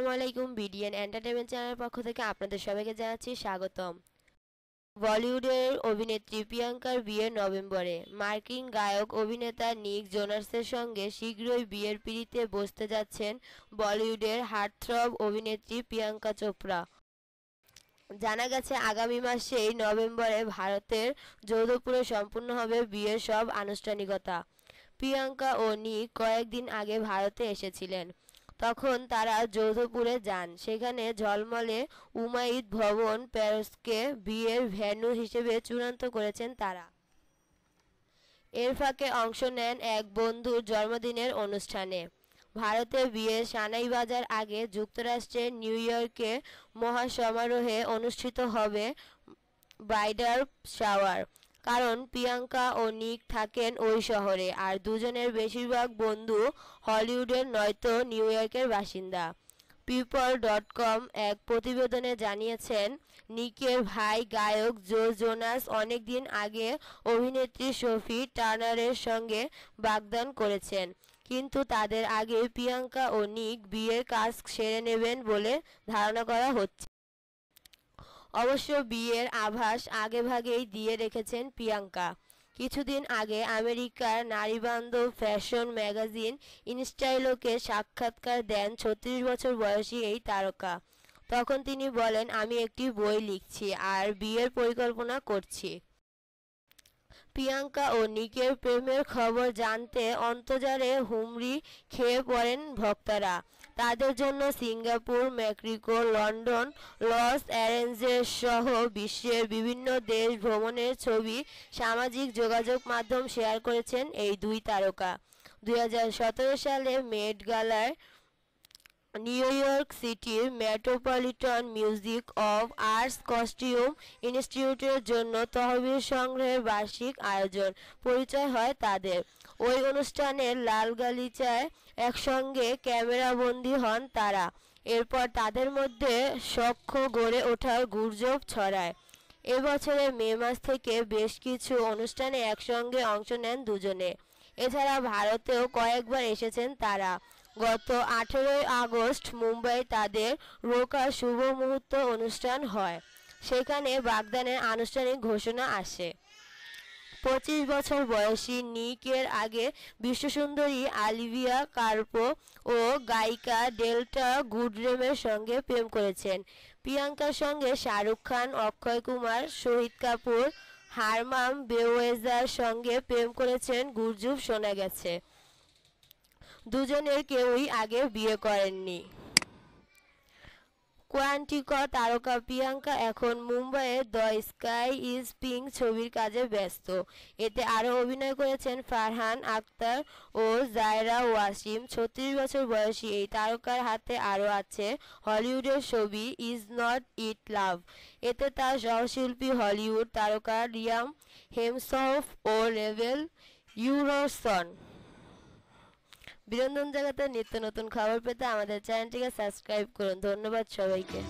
আসসালামাইকুম BDN entertainment চ্যানেলের পক্ষ থেকে আপনাদের সবাইকে জানাচ্ছি স্বাগতম বলিউডের অভিনেত্রী প্রিয়াঙ্কার বিয়ের নভেম্বরে মার্কিন গায়ক অভিনেতা নিক জোনার্সের সঙ্গে শীঘ্রই বিয়ের পিড়িতে বসতে যাচ্ছেন বলিউডের হার্থ্রব অভিনেত্রী প্রিয়াঙ্কা চোপড়া জানা গেছে আগামী মাসেই নভেম্বরে ভারতের যৌধপুরে সম্পূর্ণ হবে বিয়ের সব আনুষ্ঠানিকতা প্রিয়াঙ্কা ও নিক কয়েকদিন আগে ভারতে এসেছিলেন তখন তারা যোধপুরে যান সেখানে ঝলমলে উমাইদ ভবন প্যারসকে বিয়ের ভ্যানু হিসেবে চূড়ান্ত করেছেন তারা এর ফাঁকে অংশ নেন এক বন্ধুর জন্মদিনের অনুষ্ঠানে ভারতে বিয়ে সানাইবাজার আগে যুক্তরাষ্ট্রের নিউ ইয়র্কে মহাসমারোহে অনুষ্ঠিত হবে ব্রাইডাল শাওয়ার কারণ প্রিয়াঙ্কা ও নিক থাকেন ওই শহরে আর দুজনের বেশিরভাগ বন্ধু হলিউডের নয়তো নিউ ইয়র্কের বাসিন্দা পিপল ডট কম এক প্রতিবেদনে জানিয়েছেন নিকের ভাই গায়ক জো জোনাস অনেকদিন আগে অভিনেত্রী সফি টার্নারের সঙ্গে বাগদান করেছেন কিন্তু তাদের আগে প্রিয়াঙ্কা ও নিক বিয়ের কাজ সেরে নেবেন বলে ধারণা করা হচ্ছে অবশ্য বিয়ের আভাস আগেভাগেই দিয়ে রেখেছেন প্রিয়াঙ্কা কিছুদিন আগে আমেরিকার নারীবান্ধব ফ্যাশন ম্যাগাজিন ইনস্টাইলোকে সাক্ষাৎকার দেন ছত্রিশ বছর বয়সী এই তারকা তখন তিনি বলেন আমি একটি বই লিখছি আর বিয়ের পরিকল্পনা করছি প্রিয়াঙ্কা ও নিকের প্রেমের খবর জানতে অন্তজারে হুমড়ি খেয়ে পড়েন ভক্তরা তাদের জন্য সিঙ্গাপুর মেক্সিকো লন্ডন লস অ্যারেঞ্জের সহ বিশ্বের বিভিন্ন দেশ ভ্রমণের ছবি সামাজিক যোগাযোগ মাধ্যম শেয়ার করেছেন এই দুই তারকা দু সালে মেড গালার নিউ ইয়র্ক সিটির metropolitan music of arts costume ইনস্টিটিউটের জন্য তহবিল সংগ্রহের বার্ষিক আয়োজন পরিচয় হয় তাদের ওই অনুষ্ঠানে লাল গালিচায় একসঙ্গে ক্যামেরাবন্দি হন তারা এরপর তাদের মধ্যে সখ্য গড়ে ওঠার গুর্জব ছড়ায় এবছরে মে মাস থেকে বেশ কিছু অনুষ্ঠানে একসঙ্গে অংশ নেন দুজনে এছাড়া ভারতেও কয়েকবার এসেছেন তারা গত আঠেরোই আগস্ট মুম্বাই তাদের রোকা শুভ মুহূর্ত অনুষ্ঠান হয় সেখানে বাগদানের আনুষ্ঠানিক ঘোষণা আসে পঁচিশ বছর বয়সী নিকের আগে বিশ্বসুন্দরী আলিভিয়া কার্পো ও গায়িকা ডেল্টা গুডরেমের সঙ্গে প্রেম করেছেন প্রিয়াঙ্কার সঙ্গে শাহরুখ খান অক্ষয় কুমার শহীদ কাপুর হারমাম বেওয়েজার সঙ্গে প্রেম করেছেন গুরজুব শোনা গেছে দুজনের কেউই আগে বিয়ে করেননি কোয়ান্টিক তারকা প্রিয়াঙ্কা এখন মুম্বাইয়ের দ্য স্কাই ইজ পিঙ্ক ছবির কাজে ব্যস্ত এতে আরও অভিনয় করেছেন ফারহান আক্তার ও জায়রা ওয়াসিম ছত্রিশ বছর বয়সী এই তারকার হাতে আরও আছে হলিউডের ছবি ইজ নট ইট লাভ এতে তার সহশিল্পী হলিউড তারকা রিয়াম হেমসফ ও রেভেল ইউরসন বিনোদন জগতের নিত্য নতুন খবর পেতে আমাদের চ্যানেলটিকে সাবস্ক্রাইব করুন ধন্যবাদ সবাইকে